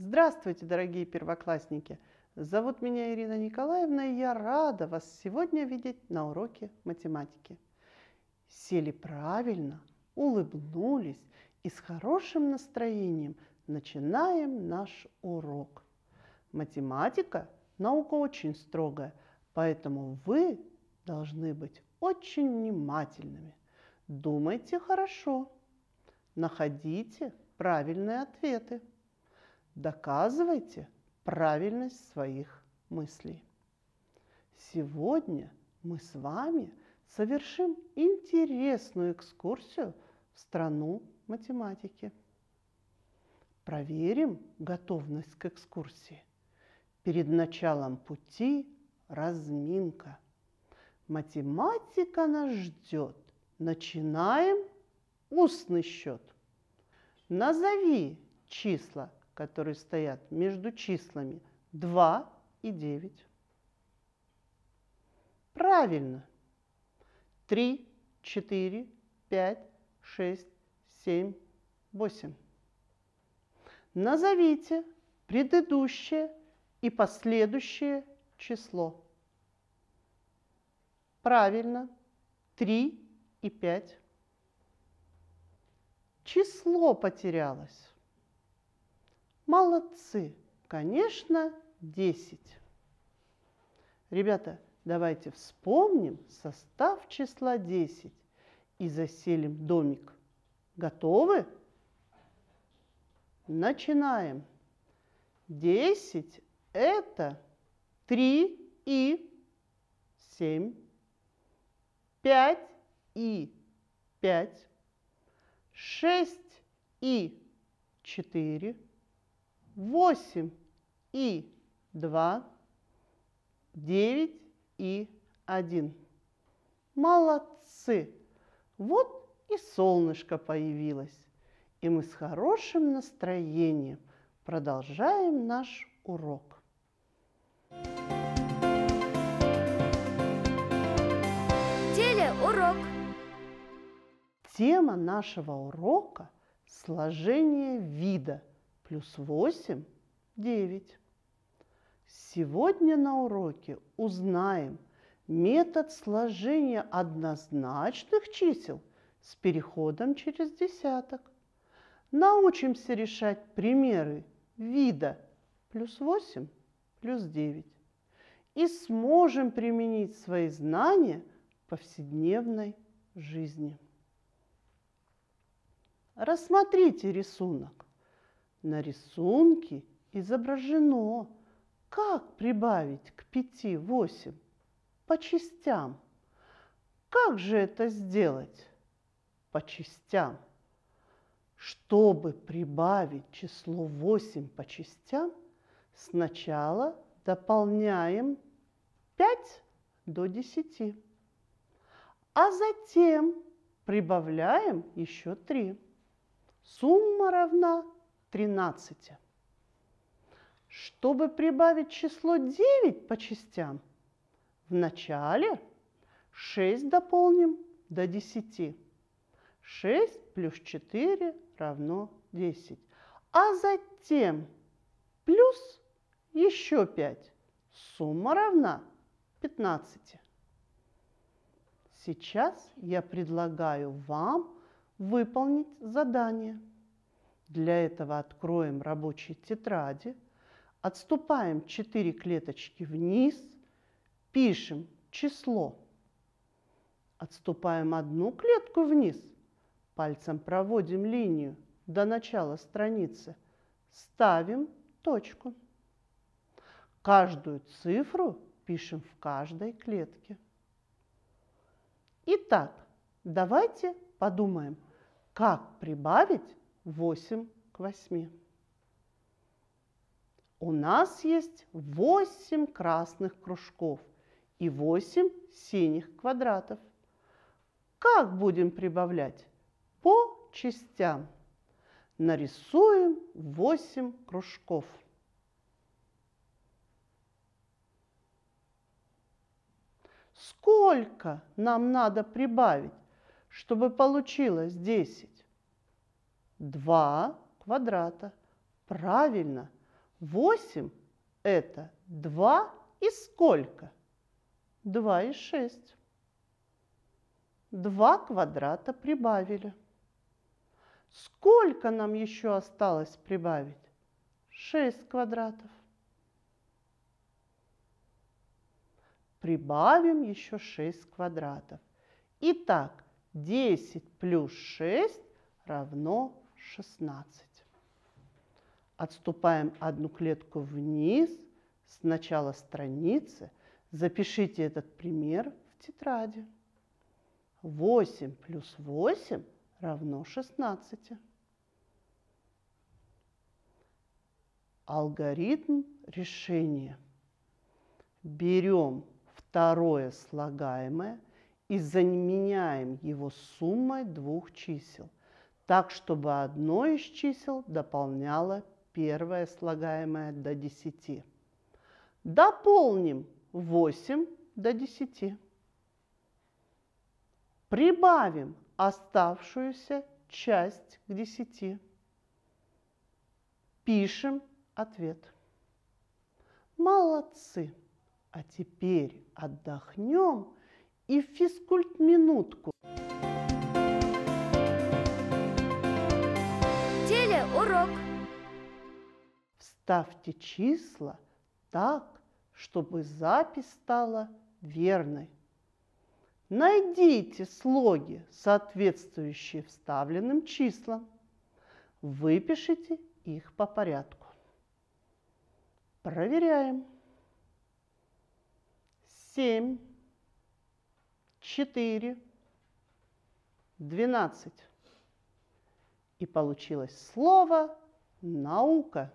Здравствуйте, дорогие первоклассники! Зовут меня Ирина Николаевна, и я рада вас сегодня видеть на уроке математики. Сели правильно, улыбнулись и с хорошим настроением начинаем наш урок. Математика – наука очень строгая, поэтому вы должны быть очень внимательными. Думайте хорошо, находите правильные ответы доказывайте правильность своих мыслей. Сегодня мы с вами совершим интересную экскурсию в страну математики. Проверим готовность к экскурсии. Перед началом пути разминка. Математика нас ждет. Начинаем устный счет. Назови числа которые стоят между числами 2 и 9. Правильно. 3, 4, 5, 6, 7, 8. Назовите предыдущее и последующее число. Правильно. 3 и 5. Число потерялось. Молодцы! Конечно, 10. Ребята, давайте вспомним состав числа 10 и заселим домик. Готовы? Начинаем. 10 – это 3 и 7, 5 и 5, 6 и 4, 8 и 2, 9 и 1. Молодцы! Вот и солнышко появилось. И мы с хорошим настроением продолжаем наш урок. Телеурок. Тема нашего урока – сложение вида – плюс 8 – 9. Сегодня на уроке узнаем метод сложения однозначных чисел с переходом через десяток. Научимся решать примеры вида плюс 8 плюс 9 и сможем применить свои знания в повседневной жизни. Рассмотрите рисунок. На рисунке изображено, как прибавить к пяти восемь по частям. Как же это сделать? По частям. Чтобы прибавить число восемь по частям, сначала дополняем пять до десяти, а затем прибавляем еще три. Сумма равна 13. Чтобы прибавить число 9 по частям, в начале 6 дополним до 10. 6 плюс 4 равно 10. А затем плюс еще 5. Сумма равна 15. Сейчас я предлагаю вам выполнить задание. Для этого откроем рабочие тетради, отступаем 4 клеточки вниз, пишем число. Отступаем одну клетку вниз, пальцем проводим линию до начала страницы, ставим точку. Каждую цифру пишем в каждой клетке. Итак, давайте подумаем, как прибавить 8 к 8. У нас есть 8 красных кружков и 8 синих квадратов. Как будем прибавлять? По частям. Нарисуем 8 кружков. Сколько нам надо прибавить, чтобы получилось 10? два квадрата. Правильно, 8 – это 2 и сколько? 2 и 6. Два квадрата прибавили. Сколько нам еще осталось прибавить? 6 квадратов. Прибавим еще 6 квадратов. Итак, 10 плюс 6 равно 16. Отступаем одну клетку вниз с начала страницы. Запишите этот пример в тетради. 8 плюс 8 равно 16. Алгоритм решения. Берем второе слагаемое и заменяем его суммой двух чисел так, чтобы одно из чисел дополняло первое слагаемое до 10. Дополним 8 до 10. Прибавим оставшуюся часть к 10. Пишем ответ. Молодцы! А теперь отдохнем и в физкульт-минутку Ставьте числа так, чтобы запись стала верной. Найдите слоги, соответствующие вставленным числам. Выпишите их по порядку. Проверяем. 7, 4, 12. И получилось слово «наука».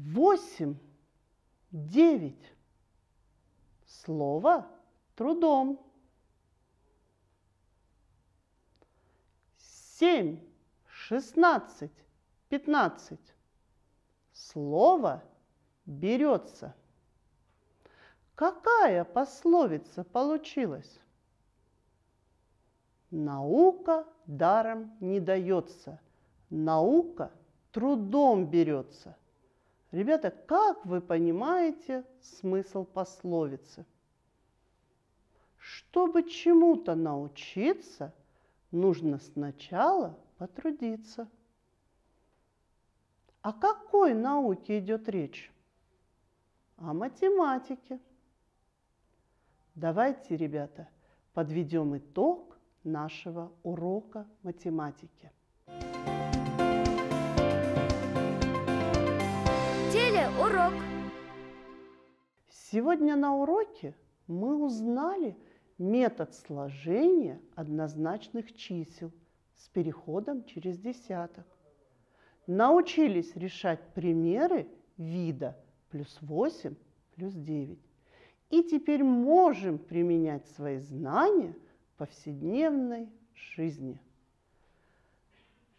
восемь, девять. Слово трудом. Семь, шестнадцать, пятнадцать. Слово берется. Какая пословица получилась? Наука даром не дается. Наука трудом берется. Ребята, как вы понимаете смысл пословицы? Чтобы чему-то научиться, нужно сначала потрудиться. О какой науке идет речь? О математике. Давайте, ребята, подведем итог нашего урока математики. Сегодня на уроке мы узнали метод сложения однозначных чисел с переходом через десяток. Научились решать примеры вида плюс 8 плюс 9. И теперь можем применять свои знания в повседневной жизни.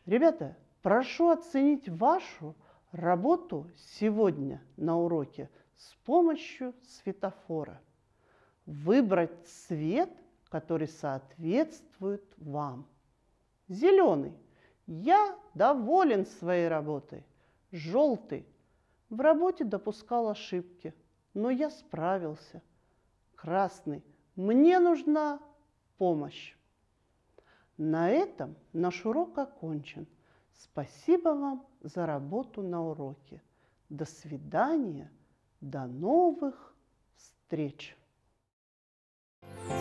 Ребята, прошу оценить вашу работу сегодня на уроке – с помощью светофора. Выбрать цвет, который соответствует вам. Зеленый. Я доволен своей работой. Желтый. В работе допускал ошибки, но я справился. Красный. Мне нужна помощь. На этом наш урок окончен. Спасибо вам за работу на уроке. До свидания. До новых встреч! thank you